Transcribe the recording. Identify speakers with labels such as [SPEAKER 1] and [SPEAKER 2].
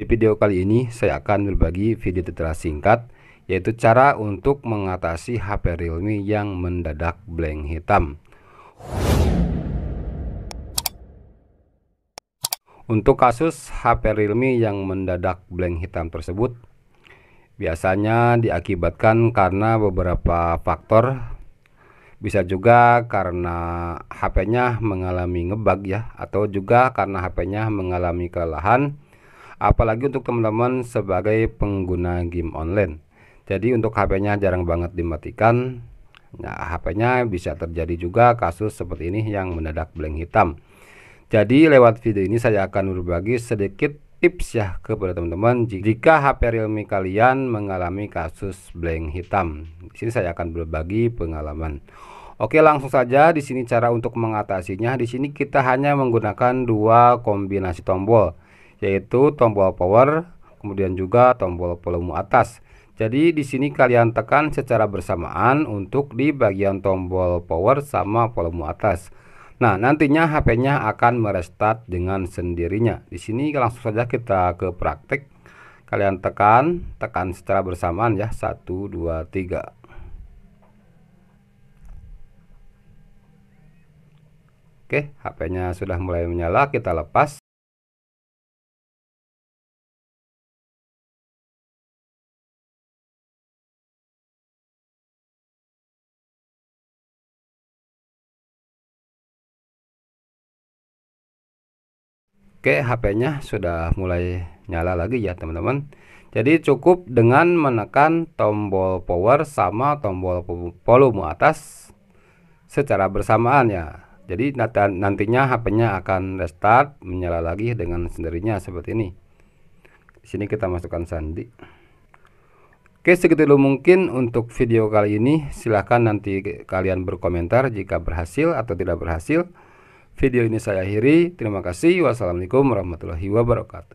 [SPEAKER 1] Di video kali ini saya akan berbagi video tutorial singkat yaitu cara untuk mengatasi HP Realme yang mendadak blank hitam. Untuk kasus HP Realme yang mendadak blank hitam tersebut biasanya diakibatkan karena beberapa faktor bisa juga karena HP-nya mengalami ngebug ya atau juga karena HP-nya mengalami kelelahan apalagi untuk teman-teman sebagai pengguna game online jadi untuk HP-nya jarang banget dimatikan nah HP-nya bisa terjadi juga kasus seperti ini yang mendadak blank hitam jadi lewat video ini saya akan berbagi sedikit tips ya kepada teman-teman jika HP Realme kalian mengalami kasus blank hitam di sini saya akan berbagi pengalaman Oke langsung saja di sini cara untuk mengatasinya di sini kita hanya menggunakan dua kombinasi tombol yaitu tombol power, kemudian juga tombol volume atas. Jadi di sini kalian tekan secara bersamaan untuk di bagian tombol power sama volume atas. Nah, nantinya HP-nya akan merestart dengan sendirinya. Di sini langsung saja kita ke praktik. Kalian tekan, tekan secara bersamaan ya, 1 2 3. Oke, HP-nya sudah mulai menyala, kita lepas. Oke, HP-nya sudah mulai nyala lagi ya, teman-teman. Jadi cukup dengan menekan tombol power sama tombol volume atas secara bersamaan ya. Jadi nantinya HP-nya akan restart, menyala lagi dengan sendirinya seperti ini. Di sini kita masukkan sandi. Oke, segitu dulu mungkin untuk video kali ini. Silahkan nanti kalian berkomentar jika berhasil atau tidak berhasil. Video ini saya akhiri. Terima kasih. Wassalamualaikum warahmatullahi wabarakatuh.